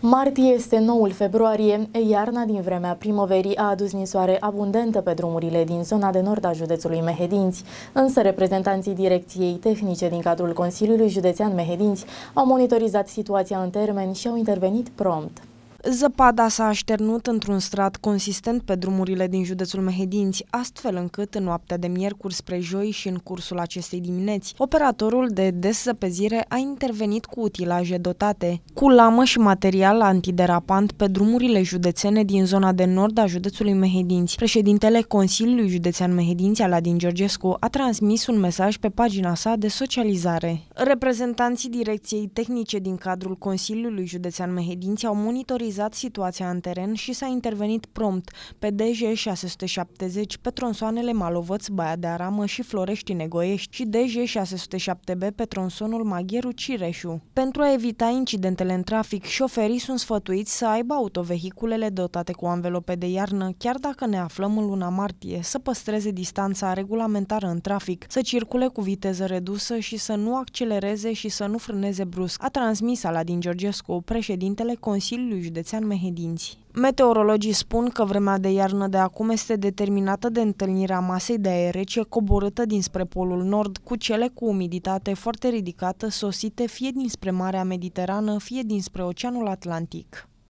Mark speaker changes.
Speaker 1: Martie este noul februarie, iarna din vremea primăverii a adus nisoare abundentă pe drumurile din zona de nord a județului Mehedinți, însă reprezentanții direcției tehnice din cadrul Consiliului Județean Mehedinți au monitorizat situația în termen și au intervenit prompt. Zăpada s-a așternut într-un strat consistent pe drumurile din
Speaker 2: județul Mehedinți, astfel încât în noaptea de miercuri spre joi și în cursul acestei dimineți, operatorul de desăpezire a intervenit cu utilaje dotate cu lamă și material antiderapant pe drumurile județene din zona de nord a județului Mehedinți. Președintele Consiliului Județean Mehedinți, Aladin Georgescu, a transmis un mesaj pe pagina sa de socializare. Reprezentanții Direcției Tehnice din cadrul Consiliului Județean Mehedinți au monitorizat analizat situația în teren și s-a intervenit prompt pe DJ 670 pe tronsoanele Malovăț, Baia de Aramă și Florești Negoiești și DJ 607 b pe tronsonul Magheru Cireșu. Pentru a evita incidentele în trafic, șoferii sunt sfătuiți să aibă autovehiculele dotate cu anvelope de iarnă, chiar dacă ne aflăm în luna martie, să păstreze distanța regulamentară în trafic, să circule cu viteză redusă și să nu accelereze și să nu frâneze brusc, a transmis Aladin Georgescu, președintele Consiliului Județ județean Mehedinți. Meteorologii spun că vremea de iarnă de acum este determinată de întâlnirea masei de aer rece coborâtă dinspre polul nord cu cele cu umiditate foarte ridicată sosite fie dinspre Marea Mediterană, fie dinspre Oceanul Atlantic.